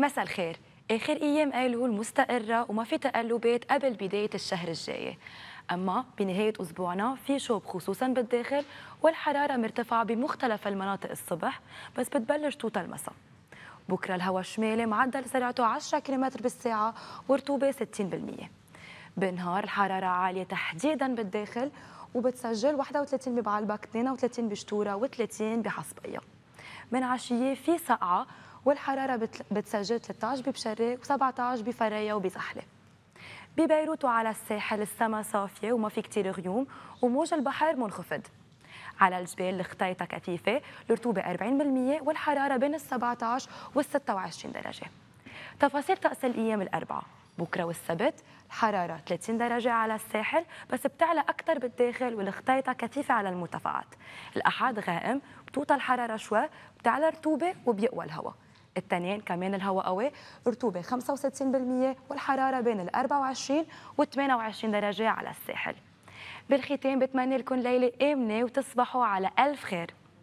مساء الخير آخر أيام قالوا المستقرة وما في تقلبات قبل بداية الشهر الجاي أما بنهاية أسبوعنا في شوب خصوصا بالداخل والحرارة مرتفعة بمختلف المناطق الصبح بس بتبلش توطى المساء بكرة الهواء الشمالي معدل سرعته 10 كم بالساعة ورطوبة 60% بالنهار الحرارة عالية تحديدا بالداخل وبتسجل 31 ببعلبك 32 بشتورة و30 بحصبية من عشية في سقعة والحرارة بتسجل 13 ببشري و17 بفريا وبزحلة ببيروت وعلى الساحل السما صافية وما في كتير غيوم وموج البحر منخفض على الجبال الخطيطة كثيفة الرطوبة 40% والحرارة بين ال 17 وال 26 درجة تفاصيل طقس الأيام الأربعة بكرة والسبت الحرارة 30 درجة على الساحل بس بتعلى أكثر بالداخل والخطيطة كثيفة على المرتفعات الأحد غائم بتوطى الحرارة شوي بتعلى رطوبة وبيقوى الهواء التانيين كمان الهواء قوي رطوبة 65% والحرارة بين ال 24 و 28 درجة على الساحل بالختام بتمنى لكم ليلة آمنة وتصبحوا على ألف خير